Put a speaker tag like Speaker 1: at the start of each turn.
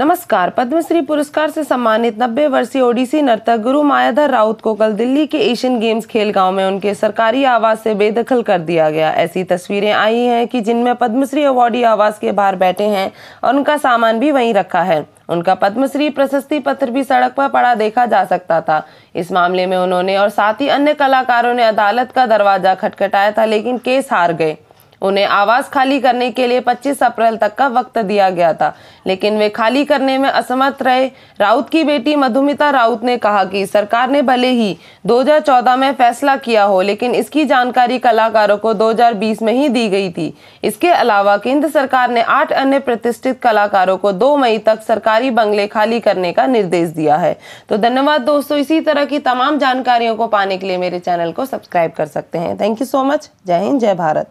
Speaker 1: नमस्कार पद्मश्री पुरस्कार से सम्मानित 90 वर्षीय ओडिसी नर्तक गुरु मायाधर राउत को कल दिल्ली के एशियन गेम्स खेल गांव में उनके सरकारी आवास से बेदखल कर दिया गया ऐसी तस्वीरें आई हैं कि जिनमें पद्मश्री अवार्डी आवास के बाहर बैठे हैं और उनका सामान भी वहीं रखा है उनका पद्मश्री प्रशस्ति पत्र भी सड़क पर पड़ा देखा जा सकता था इस मामले में उन्होंने और साथ ही अन्य कलाकारों ने अदालत का दरवाजा खटखटाया था लेकिन केस हार गए उन्हें आवाज़ खाली करने के लिए 25 अप्रैल तक का वक्त दिया गया था लेकिन वे खाली करने में असमर्थ रहे राउत की बेटी मधुमिता राउत ने कहा कि सरकार ने भले ही 2014 में फैसला किया हो लेकिन इसकी जानकारी कलाकारों को 2020 में ही दी गई थी इसके अलावा केंद्र सरकार ने आठ अन्य प्रतिष्ठित कलाकारों को दो मई तक सरकारी बंगले खाली करने का निर्देश दिया है तो धन्यवाद दोस्तों इसी तरह की तमाम जानकारियों को पाने के लिए मेरे चैनल को सब्सक्राइब कर सकते हैं थैंक यू सो मच जय हिंद जय भारत